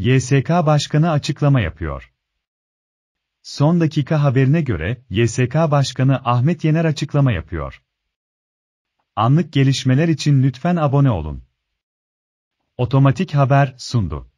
YSK Başkanı açıklama yapıyor. Son dakika haberine göre, YSK Başkanı Ahmet Yener açıklama yapıyor. Anlık gelişmeler için lütfen abone olun. Otomatik Haber sundu.